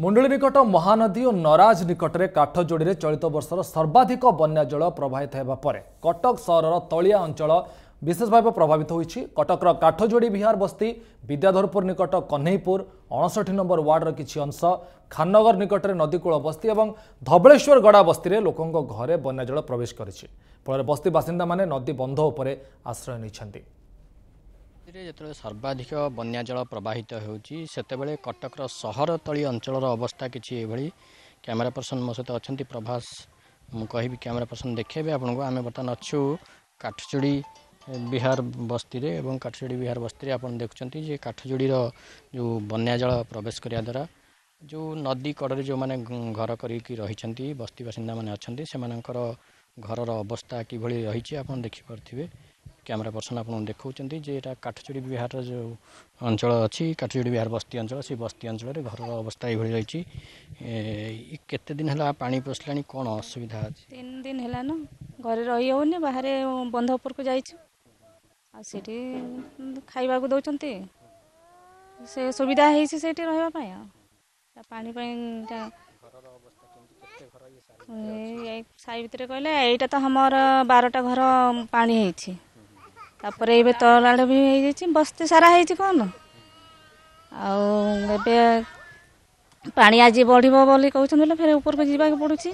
ମୁଣ୍ଡଳୀ ନିକଟ ମହାନଦୀ ଓ ନରାଜ ନିକଟରେ କାଠଯୋଡ଼ିରେ ଚଳିତ ବର୍ଷର ସର୍ବାଧିକ ବନ୍ୟା ଜଳ ପ୍ରବାହିତ ହେବା ପରେ କଟକ ସହରର ତଳିଆ ଅଞ୍ଚଳ ବିଶେଷ ଭାବେ ପ୍ରଭାବିତ ହୋଇଛି କଟକର କାଠଯୋଡ଼ି ବିହାର ବସ୍ତି ବିଦ୍ୟାଧରପୁର ନିକଟ କହ୍ନେପୁର ଅଣଷଠି ନମ୍ବର ୱାର୍ଡ଼ର କିଛି ଅଂଶ ଖାନନଗର ନିକଟରେ ନଦୀକୂଳ ବସ୍ତି ଏବଂ ଧବଳେଶ୍ୱର ଗଡ଼ା ବସ୍ତିରେ ଲୋକଙ୍କ ଘରେ ବନ୍ୟାଜଳ ପ୍ରବେଶ କରିଛି ଫଳରେ ବସ୍ତି ବାସିନ୍ଦାମାନେ ନଦୀ ବନ୍ଧ ଉପରେ ଆଶ୍ରୟ ନେଇଛନ୍ତି ରାତିରେ ଯେତେବେଳେ ସର୍ବାଧିକ ବନ୍ୟା ଜଳ ପ୍ରବାହିତ ହେଉଛି ସେତେବେଳେ କଟକର ସହରତଳି ଅଞ୍ଚଳର ଅବସ୍ଥା କିଛି ଏଭଳି କ୍ୟାମେରା ପର୍ସନ୍ ମୋ ସହିତ ଅଛନ୍ତି ପ୍ରଭାସ ମୁଁ କହିବି କ୍ୟାମେରା ପର୍ସନ୍ ଦେଖେଇବି ଆପଣଙ୍କୁ ଆମେ ବର୍ତ୍ତମାନ ଅଛୁ କାଠଚୁଡ଼ି ବିହାର ବସ୍ତିରେ ଏବଂ କାଠଚୁଡ଼ି ବିହାର ବସ୍ତିରେ ଆପଣ ଦେଖୁଛନ୍ତି ଯେ କାଠଚୁଡ଼ିର ଯେଉଁ ବନ୍ୟା ଜଳ ପ୍ରବେଶ କରିବା ଦ୍ୱାରା ଯେଉଁ ନଦୀ କଡ଼ରେ ଯେଉଁମାନେ ଘର କରିକି ରହିଛନ୍ତି ବସ୍ତି ବାସିନ୍ଦାମାନେ ଅଛନ୍ତି ସେମାନଙ୍କର ଘରର ଅବସ୍ଥା କିଭଳି ରହିଛି ଆପଣ ଦେଖିପାରୁଥିବେ କ୍ୟାମେରା ପର୍ସନ୍ ଆପଣଙ୍କୁ ଦେଖାଉଛନ୍ତି ଯେ ଏଇଟା କାଠଚୋଡ଼ି ବିହାରର ଯେଉଁ ଅଞ୍ଚଳ ଅଛି କାଠଚୋଡ଼ି ବିହାର ବସ୍ତି ଅଞ୍ଚଳ ସେ ବସ୍ତି ଅଞ୍ଚଳରେ ଘରର ଅବସ୍ଥା ଏଇଭଳି ରହିଛି କେତେ ଦିନ ହେଲା ପାଣି ପଶିଲାଣି କ'ଣ ଅସୁବିଧା ଅଛି ତିନି ଦିନ ହେଲା ନା ଘରେ ରହି ହେଉନି ବାହାରେ ବନ୍ଧ ଉପରକୁ ଯାଇଛୁ ଆଉ ସେଠି ଖାଇବାକୁ ଦେଉଛନ୍ତି ସେ ସୁବିଧା ହେଇଛି ସେଇଠି ରହିବା ପାଇଁ ଆଉ ପାଣି ପାଇଁ ସାହି ଭିତରେ କହିଲେ ଏଇଟା ତ ଆମର ବାରଟା ଘର ପାଣି ହେଇଛି ତାପରେ ଏବେ ତଳ ଆଡ଼େ ବି ହେଇଯାଇଛି ବସ୍ତି ସାରା ହେଇଛି କ'ଣ ଆଉ ଏବେ ପାଣି ଆଜି ବଢ଼ିବ ବୋଲି କହୁଛନ୍ତି ବୋଲେ ଫେରେ ଉପରକୁ ଯିବାକୁ ପଡ଼ୁଛି